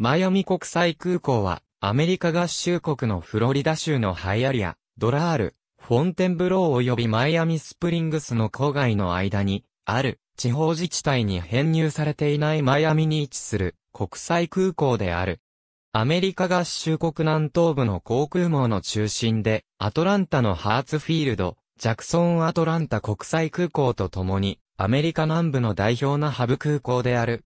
マイアミ国際空港は、アメリカ合衆国のフロリダ州のハイアリア、ドラール、フォンテンブロー及びマイアミスプリングスの郊外の間に、ある、地方自治体に編入されていないマイアミに位置する、国際空港である。アメリカ合衆国南東部の航空網の中心で、アトランタのハーツフィールド、ジャクソン・アトランタ国際空港とともに、アメリカ南部の代表なハブ空港である。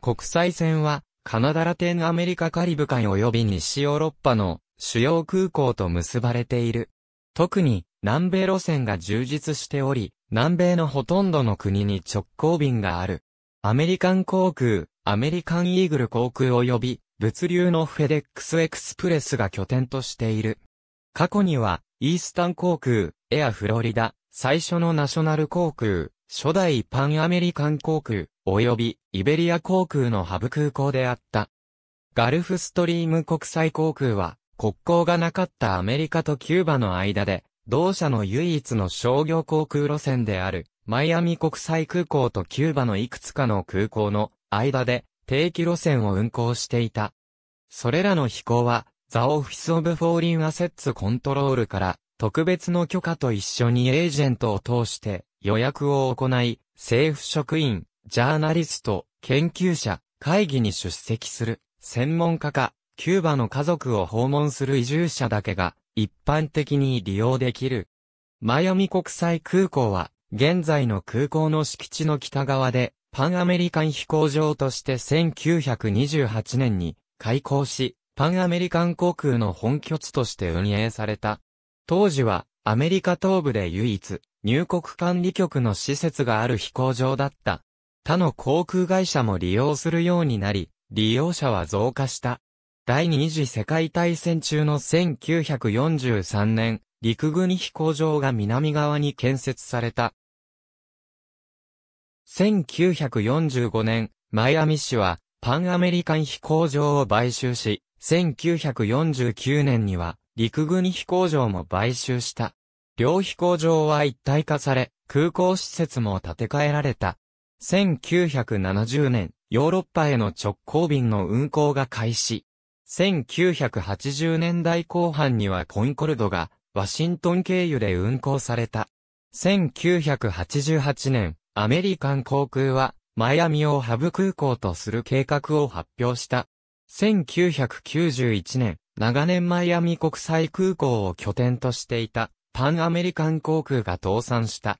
国際線は、カナダラテンアメリカカリブ海及び西ヨーロッパの主要空港と結ばれている。特に南米路線が充実しており、南米のほとんどの国に直行便がある。アメリカン航空、アメリカンイーグル航空及び物流のフェデックスエクスプレスが拠点としている。過去には、イースタン航空、エアフロリダ、最初のナショナル航空、初代パンアメリカン航空、及びイベリア航空のハブ空港であった。ガルフストリーム国際航空は国交がなかったアメリカとキューバの間で、同社の唯一の商業航空路線であるマイアミ国際空港とキューバのいくつかの空港の間で定期路線を運航していた。それらの飛行は、ザ・オフィス・オブ・フォーリン・アセッツ・コントロールから特別の許可と一緒にエージェントを通して予約を行い、政府職員、ジャーナリスト、研究者、会議に出席する、専門家か、キューバの家族を訪問する移住者だけが、一般的に利用できる。マヨミ国際空港は、現在の空港の敷地の北側で、パンアメリカン飛行場として1928年に開港し、パンアメリカン航空の本拠地として運営された。当時は、アメリカ東部で唯一、入国管理局の施設がある飛行場だった。他の航空会社も利用するようになり、利用者は増加した。第二次世界大戦中の1943年、陸軍飛行場が南側に建設された。1945年、マイアミ市は、パンアメリカン飛行場を買収し、1949年には、陸軍飛行場も買収した。両飛行場は一体化され、空港施設も建て替えられた。1970年、ヨーロッパへの直行便の運航が開始。1980年代後半にはコンコルドがワシントン経由で運航された。1988年、アメリカン航空はマイアミをハブ空港とする計画を発表した。1991年、長年マイアミ国際空港を拠点としていたパンアメリカン航空が倒産した。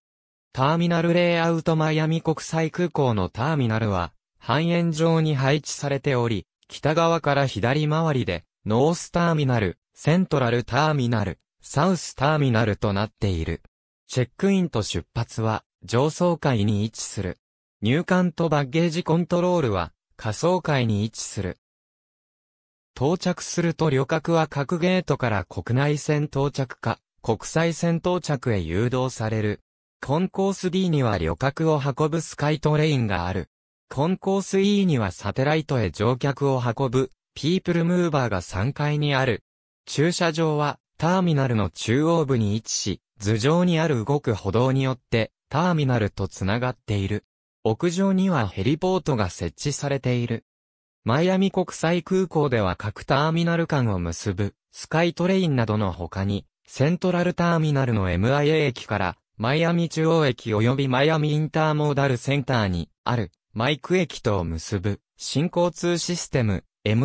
ターミナルレイアウトマイアミ国際空港のターミナルは、半円状に配置されており、北側から左回りで、ノースターミナル、セントラルターミナル、サウスターミナルとなっている。チェックインと出発は、上層階に位置する。入管とバッゲージコントロールは、下層階に位置する。到着すると旅客は各ゲートから国内線到着か、国際線到着へ誘導される。コンコース D には旅客を運ぶスカイトレインがある。コンコース E にはサテライトへ乗客を運ぶ、ピープルムーバーが3階にある。駐車場は、ターミナルの中央部に位置し、頭上にある動く歩道によって、ターミナルと繋がっている。屋上にはヘリポートが設置されている。マイアミ国際空港では各ターミナル間を結ぶ、スカイトレインなどの他に、セントラルターミナルの MIA 駅からマイアミ中央駅及びマイアミインターモーダルセンターにあるマイク駅とを結ぶ新交通システム MIM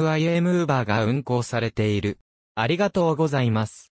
ウーバーが運行されている。ありがとうございます。